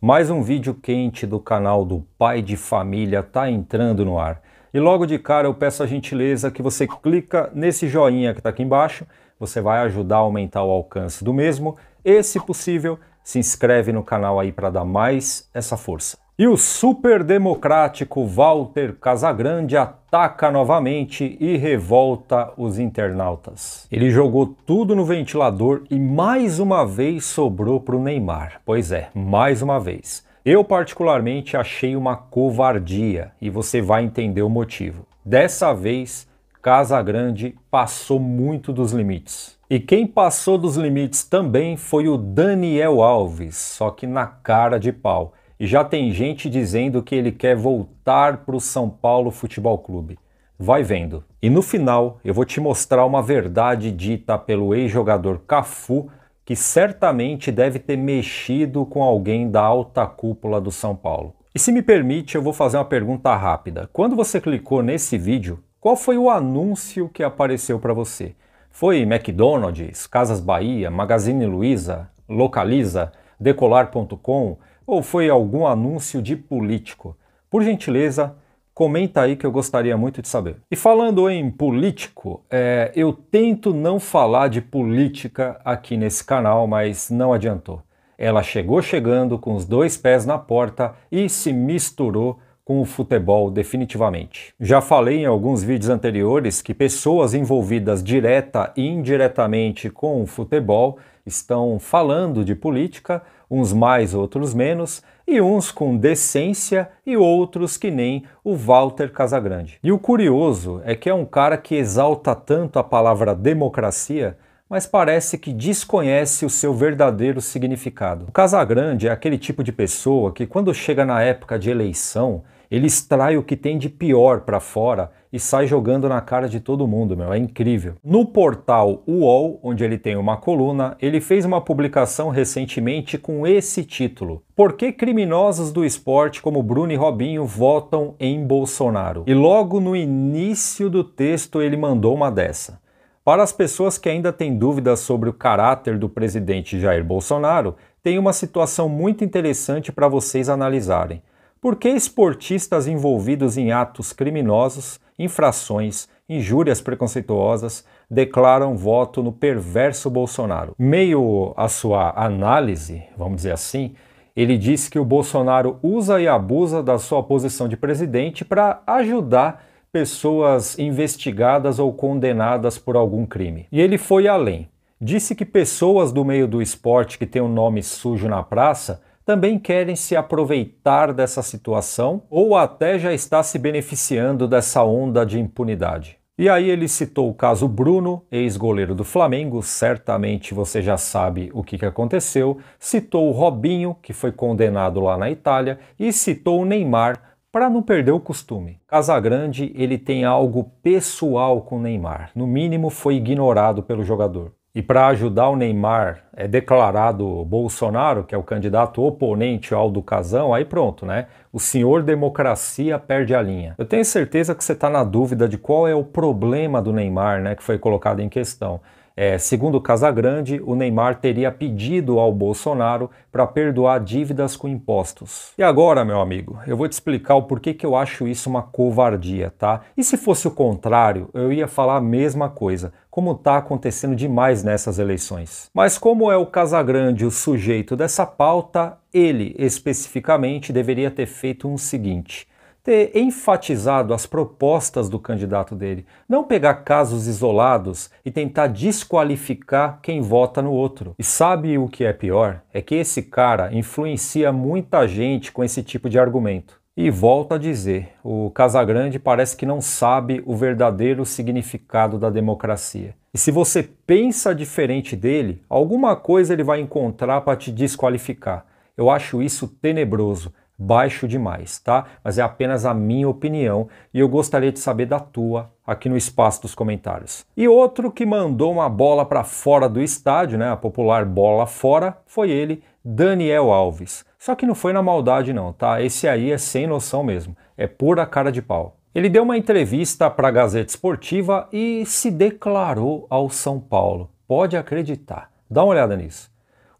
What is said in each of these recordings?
Mais um vídeo quente do canal do Pai de Família está entrando no ar. E logo de cara eu peço a gentileza que você clica nesse joinha que está aqui embaixo, você vai ajudar a aumentar o alcance do mesmo e, se possível, se inscreve no canal aí para dar mais essa força. E o super democrático Walter Casagrande ataca novamente e revolta os internautas. Ele jogou tudo no ventilador e mais uma vez sobrou para o Neymar. Pois é, mais uma vez. Eu particularmente achei uma covardia e você vai entender o motivo. Dessa vez, Casagrande passou muito dos limites. E quem passou dos limites também foi o Daniel Alves, só que na cara de pau. E já tem gente dizendo que ele quer voltar para o São Paulo Futebol Clube. Vai vendo. E no final eu vou te mostrar uma verdade dita pelo ex-jogador Cafu, que certamente deve ter mexido com alguém da alta cúpula do São Paulo. E se me permite, eu vou fazer uma pergunta rápida. Quando você clicou nesse vídeo, qual foi o anúncio que apareceu para você? Foi McDonald's, Casas Bahia, Magazine Luiza, Localiza, Decolar.com ou foi algum anúncio de político? Por gentileza, comenta aí que eu gostaria muito de saber. E falando em político, é, eu tento não falar de política aqui nesse canal, mas não adiantou. Ela chegou chegando com os dois pés na porta e se misturou com o futebol definitivamente. Já falei em alguns vídeos anteriores que pessoas envolvidas direta e indiretamente com o futebol estão falando de política, uns mais, outros menos, e uns com decência e outros que nem o Walter Casagrande. E o curioso é que é um cara que exalta tanto a palavra democracia mas parece que desconhece o seu verdadeiro significado. O Casagrande é aquele tipo de pessoa que, quando chega na época de eleição, ele extrai o que tem de pior para fora e sai jogando na cara de todo mundo, meu, é incrível. No portal UOL, onde ele tem uma coluna, ele fez uma publicação recentemente com esse título: Por que criminosos do esporte como Bruno e Robinho votam em Bolsonaro? E logo no início do texto ele mandou uma dessa. Para as pessoas que ainda têm dúvidas sobre o caráter do presidente Jair Bolsonaro, tem uma situação muito interessante para vocês analisarem. Por que esportistas envolvidos em atos criminosos, infrações, injúrias preconceituosas declaram voto no perverso Bolsonaro? Meio à sua análise, vamos dizer assim, ele disse que o Bolsonaro usa e abusa da sua posição de presidente para ajudar pessoas investigadas ou condenadas por algum crime. E ele foi além. Disse que pessoas do meio do esporte que têm o um nome sujo na praça também querem se aproveitar dessa situação ou até já está se beneficiando dessa onda de impunidade. E aí ele citou o caso Bruno, ex-goleiro do Flamengo, certamente você já sabe o que, que aconteceu, citou o Robinho, que foi condenado lá na Itália, e citou o Neymar, para não perder o costume. Casagrande, ele tem algo pessoal com Neymar, no mínimo foi ignorado pelo jogador. E para ajudar o Neymar, é declarado Bolsonaro, que é o candidato oponente ao do Casão, aí pronto, né? O senhor democracia perde a linha. Eu tenho certeza que você está na dúvida de qual é o problema do Neymar, né, que foi colocado em questão. É, segundo Casagrande, o Neymar teria pedido ao Bolsonaro para perdoar dívidas com impostos. E agora, meu amigo, eu vou te explicar o porquê que eu acho isso uma covardia, tá? E se fosse o contrário, eu ia falar a mesma coisa, como tá acontecendo demais nessas eleições. Mas como é o Casagrande o sujeito dessa pauta, ele especificamente deveria ter feito o um seguinte: ter enfatizado as propostas do candidato dele, não pegar casos isolados e tentar desqualificar quem vota no outro. E sabe o que é pior? É que esse cara influencia muita gente com esse tipo de argumento. E volto a dizer, o Casagrande parece que não sabe o verdadeiro significado da democracia. E se você pensa diferente dele, alguma coisa ele vai encontrar para te desqualificar. Eu acho isso tenebroso baixo demais, tá? Mas é apenas a minha opinião e eu gostaria de saber da tua aqui no espaço dos comentários. E outro que mandou uma bola para fora do estádio, né, a popular bola fora, foi ele, Daniel Alves. Só que não foi na maldade não, tá? Esse aí é sem noção mesmo, é pura cara de pau. Ele deu uma entrevista para a Gazeta Esportiva e se declarou ao São Paulo. Pode acreditar. Dá uma olhada nisso.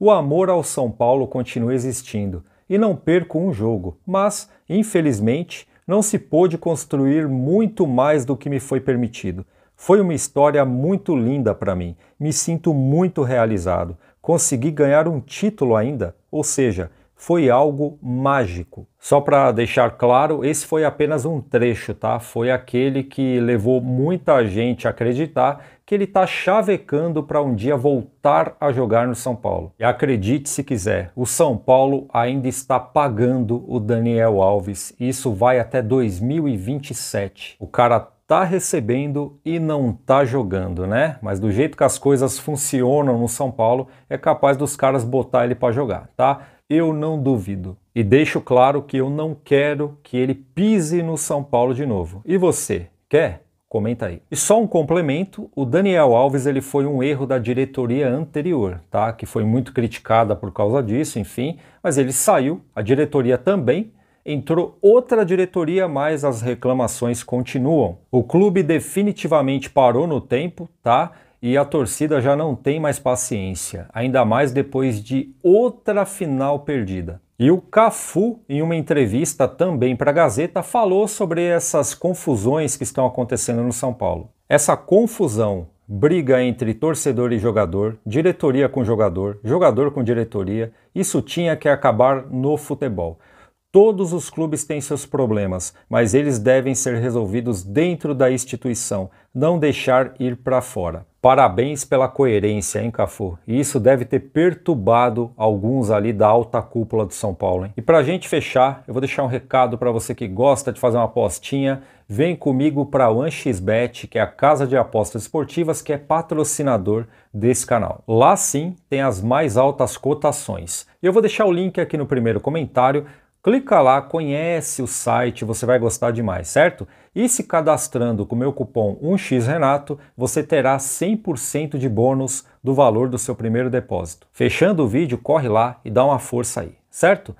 O amor ao São Paulo continua existindo e não perco um jogo. Mas, infelizmente, não se pôde construir muito mais do que me foi permitido. Foi uma história muito linda para mim. Me sinto muito realizado. Consegui ganhar um título ainda, ou seja, foi algo mágico. Só para deixar claro, esse foi apenas um trecho, tá? Foi aquele que levou muita gente a acreditar que ele está chavecando para um dia voltar a jogar no São Paulo. E acredite se quiser, o São Paulo ainda está pagando o Daniel Alves e isso vai até 2027. O cara tá recebendo e não tá jogando, né? Mas do jeito que as coisas funcionam no São Paulo, é capaz dos caras botar ele para jogar, tá? Eu não duvido. E deixo claro que eu não quero que ele pise no São Paulo de novo. E você, quer? Comenta aí. E só um complemento, o Daniel Alves ele foi um erro da diretoria anterior, tá? Que foi muito criticada por causa disso, enfim, mas ele saiu, a diretoria também, entrou outra diretoria, mas as reclamações continuam. O clube definitivamente parou no tempo, tá? E a torcida já não tem mais paciência, ainda mais depois de outra final perdida. E o Cafu, em uma entrevista também para a Gazeta, falou sobre essas confusões que estão acontecendo no São Paulo. Essa confusão, briga entre torcedor e jogador, diretoria com jogador, jogador com diretoria, isso tinha que acabar no futebol. Todos os clubes têm seus problemas, mas eles devem ser resolvidos dentro da instituição, não deixar ir para fora. Parabéns pela coerência, hein, Cafu? E isso deve ter perturbado alguns ali da alta cúpula do São Paulo, hein? E para a gente fechar, eu vou deixar um recado para você que gosta de fazer uma apostinha. Vem comigo para a OneXBet, que é a casa de apostas esportivas que é patrocinador desse canal. Lá sim tem as mais altas cotações. E eu vou deixar o link aqui no primeiro comentário Clica lá, conhece o site, você vai gostar demais, certo? E se cadastrando com o meu cupom 1xRenato, você terá 100% de bônus do valor do seu primeiro depósito. Fechando o vídeo, corre lá e dá uma força aí, certo?